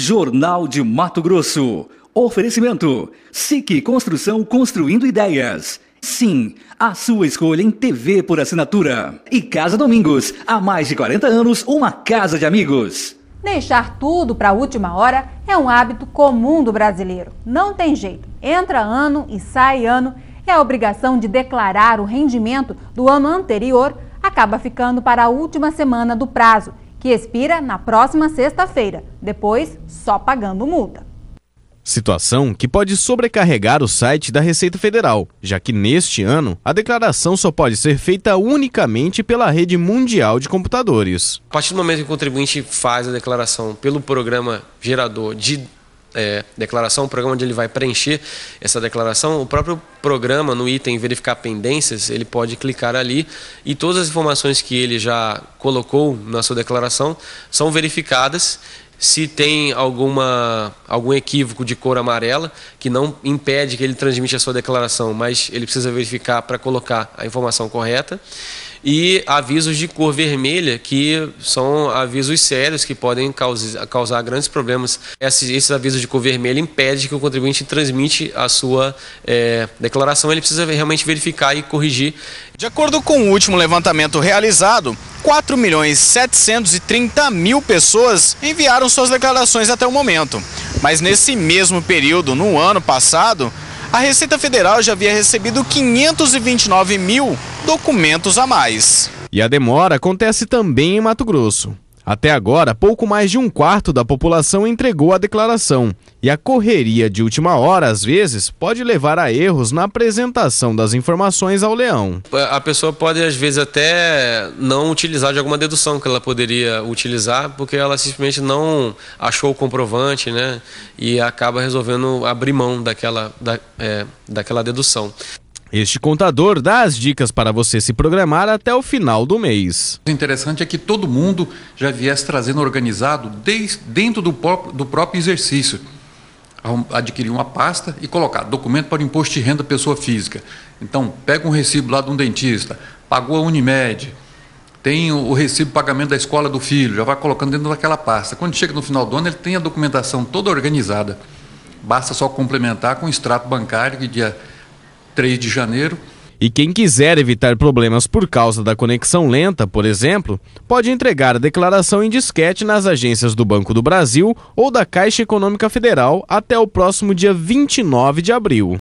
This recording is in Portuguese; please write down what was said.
Jornal de Mato Grosso. Oferecimento: SIC Construção Construindo Ideias. Sim, a sua escolha em TV por assinatura. E Casa Domingos, há mais de 40 anos, uma casa de amigos. Deixar tudo para a última hora é um hábito comum do brasileiro. Não tem jeito. Entra ano e sai ano, e é a obrigação de declarar o rendimento do ano anterior acaba ficando para a última semana do prazo que expira na próxima sexta-feira, depois só pagando multa. Situação que pode sobrecarregar o site da Receita Federal, já que neste ano a declaração só pode ser feita unicamente pela rede mundial de computadores. A partir do momento que o contribuinte faz a declaração pelo programa gerador de é, declaração, o programa onde ele vai preencher essa declaração. O próprio programa, no item verificar pendências, ele pode clicar ali e todas as informações que ele já colocou na sua declaração são verificadas. Se tem alguma, algum equívoco de cor amarela, que não impede que ele transmita a sua declaração, mas ele precisa verificar para colocar a informação correta e avisos de cor vermelha, que são avisos sérios que podem causar, causar grandes problemas. Esses, esses, avisos de cor vermelha impedem que o contribuinte transmite a sua é, declaração, ele precisa realmente verificar e corrigir. De acordo com o último levantamento realizado, 4 milhões 730 mil pessoas enviaram suas declarações até o momento. Mas nesse mesmo período, no ano passado, a Receita Federal já havia recebido 529 mil documentos a mais. E a demora acontece também em Mato Grosso. Até agora, pouco mais de um quarto da população entregou a declaração, e a correria de última hora, às vezes, pode levar a erros na apresentação das informações ao leão. É, a pessoa pode, às vezes, até não utilizar de alguma dedução que ela poderia utilizar, porque ela simplesmente não achou o comprovante, né? E acaba resolvendo abrir mão daquela, da, é, daquela dedução. Este contador dá as dicas para você se programar até o final do mês. O interessante é que todo mundo já viesse trazendo organizado dentro do, do próprio exercício. Adquirir uma pasta e colocar documento para o imposto de renda pessoa física. Então, pega um recibo lá de um dentista, pagou a Unimed, tem o recibo pagamento da escola do filho, já vai colocando dentro daquela pasta. Quando chega no final do ano, ele tem a documentação toda organizada. Basta só complementar com o extrato bancário que dia 3 de janeiro. E quem quiser evitar problemas por causa da conexão lenta, por exemplo, pode entregar a declaração em disquete nas agências do Banco do Brasil ou da Caixa Econômica Federal até o próximo dia 29 de abril.